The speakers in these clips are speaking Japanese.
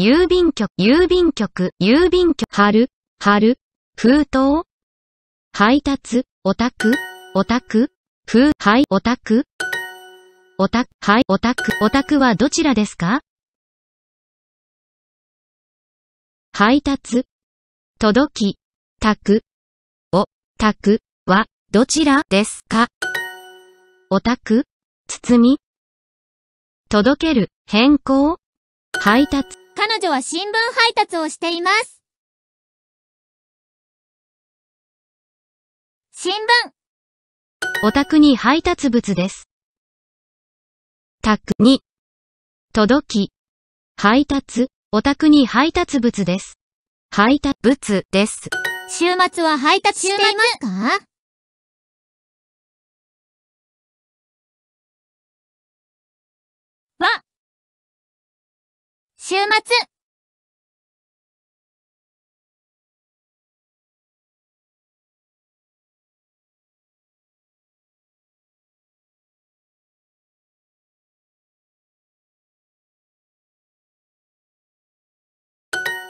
郵便局、郵便局、郵便局、る、貼る、封筒、配達、オタク、オタク、封、はい、オタク、オタク、はい、オタク、オタクはどちらですか配達、届き、たく、お、たく、は、どちらですかオタク、包み、届ける、変更、配達、彼女は新聞配達をしています。新聞。お宅に配達物です。宅に、届き、配達、お宅に配達物です。配達物です。週末は配達していますか週末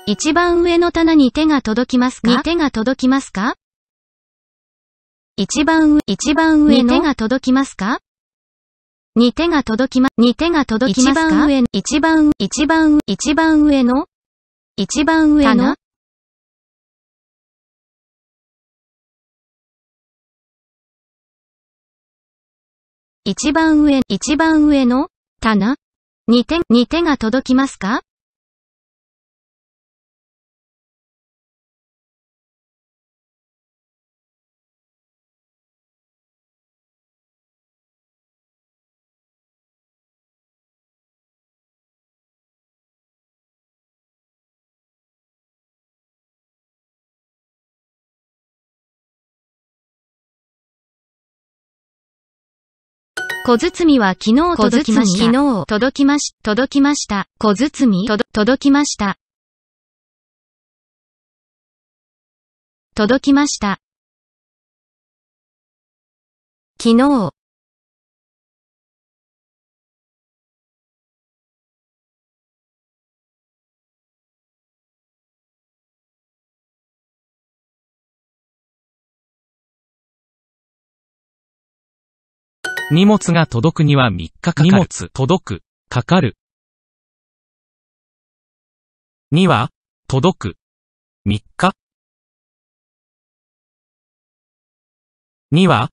一番上の棚に手が届きますか手が届きますか一番上、一番上の手が届きますかに手が届きま、に手が届きますか一番上、一番、一番、一番上の一番上の一番上、一番上の棚に手、に手が届きますか小包は昨日届きました。昨日届きまし、届きました。小包届きました。届きました。昨日荷物が届くには3日かかる。荷物、届く、かかる。には、届く、3日。には、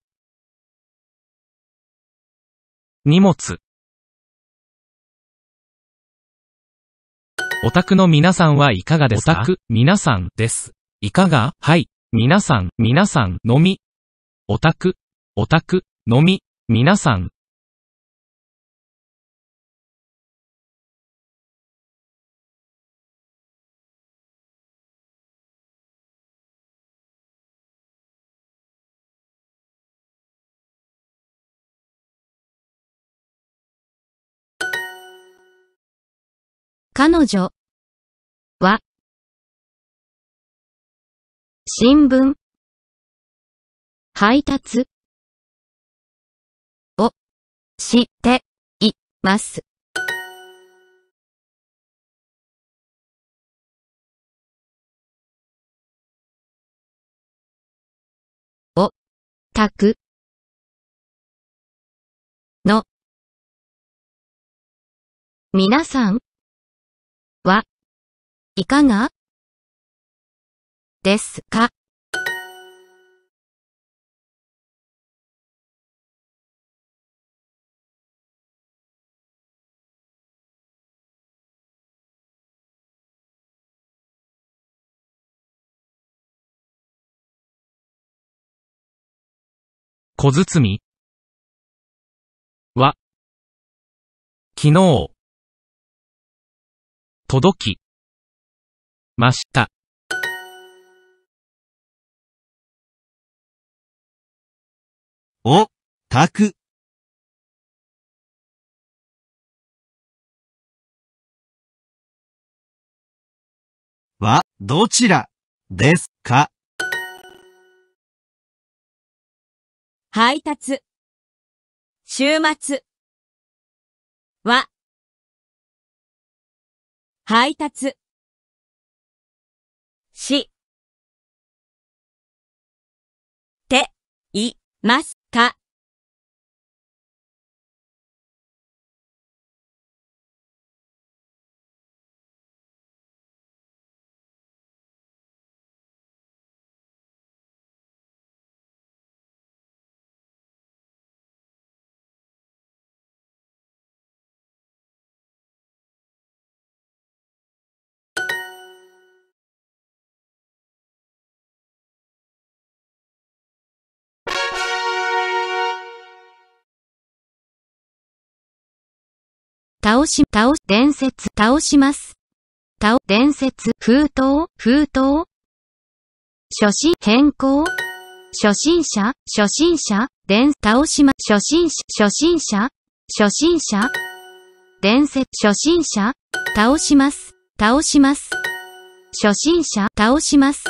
荷物。オタクの皆さんはいかがですかオタク、皆さんです。いかがはい、皆さん、皆さん、のみ。オタク、オタク、のみ。皆さん。彼女は新聞配達して、い、ます。お、たく、の、皆さん、は、いかがですか小包み。は、昨日、届き、ました。お、たく。は、どちら、ですか配達、週末、は、配達、し、て、い、ます。倒し、倒し、伝説、倒します。倒、伝説、封筒、封筒。初心、変更。初心者、初心者、伝、倒しま、初心者、初心者、初心者、伝説、初心者、倒します、倒します。初心者、倒します。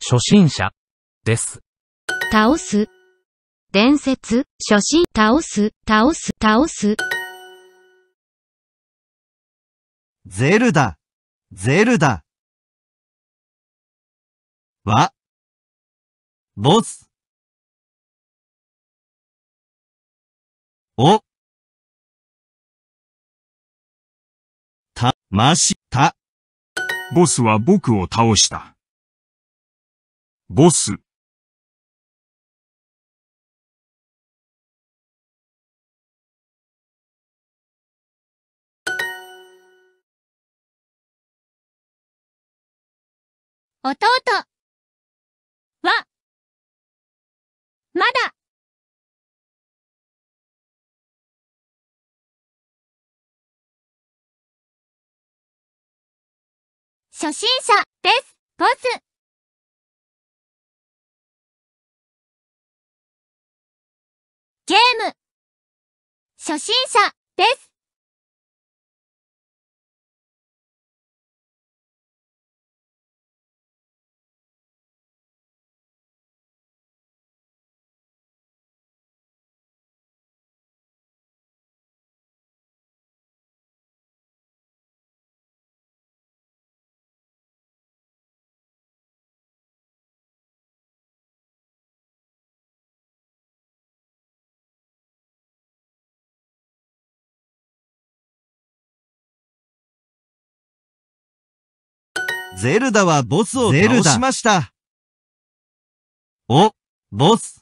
初心者、です。倒す。伝説、初心、倒す、倒す、倒す。ゼルダ、ゼルダ。は、ボス。お、た、ました。ボスは僕を倒した。ボス。弟はまだ初心者です、ボス。ゲーム初心者です。ゼルダはボスを倒しました。お、ボス。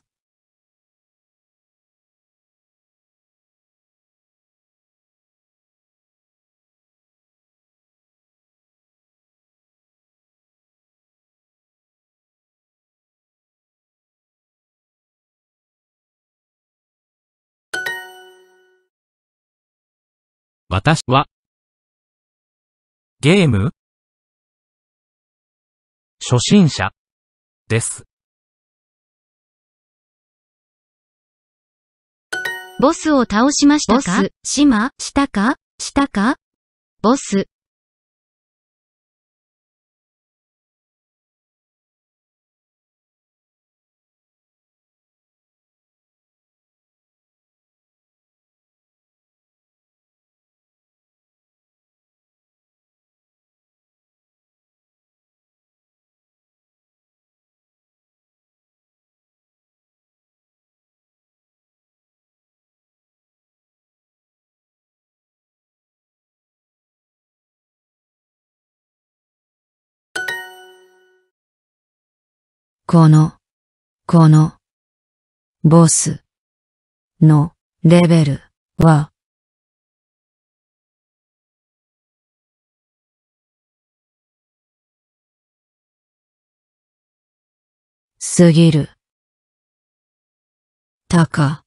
私は、ゲーム初心者です。ボスを倒しましたかボス、島、したかしたかボス。この、この、ボスのレベルは、すぎる、たか、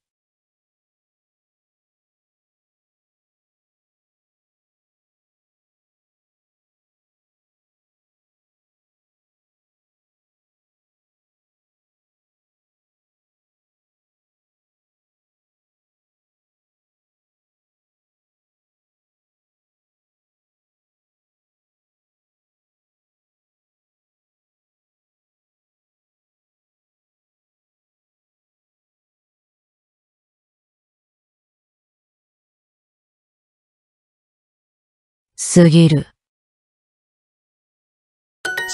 すぎる。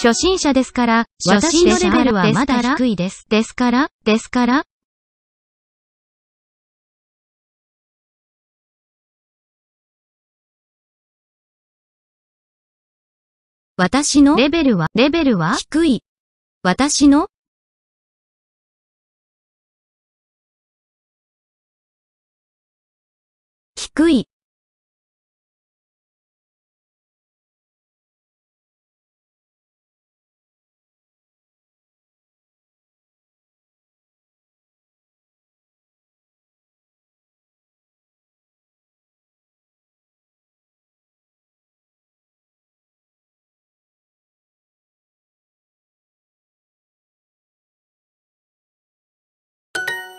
初心者ですから、私のレベルはまだ低いです。ですから、ですから。私のレベルは、レベルは低い。私の低い。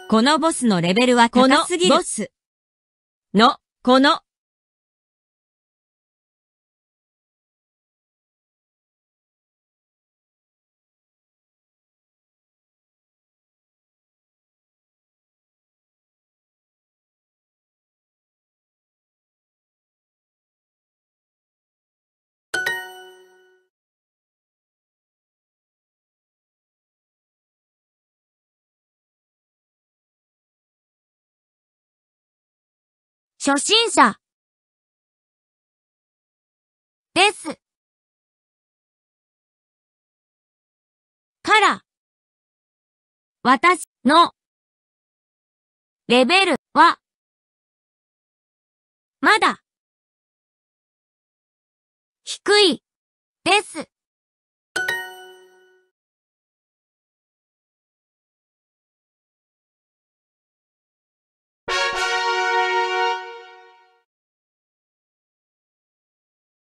このボスのレベルは高すぎる。このボスの、この初心者です。から、私のレベルは、まだ、低い、です。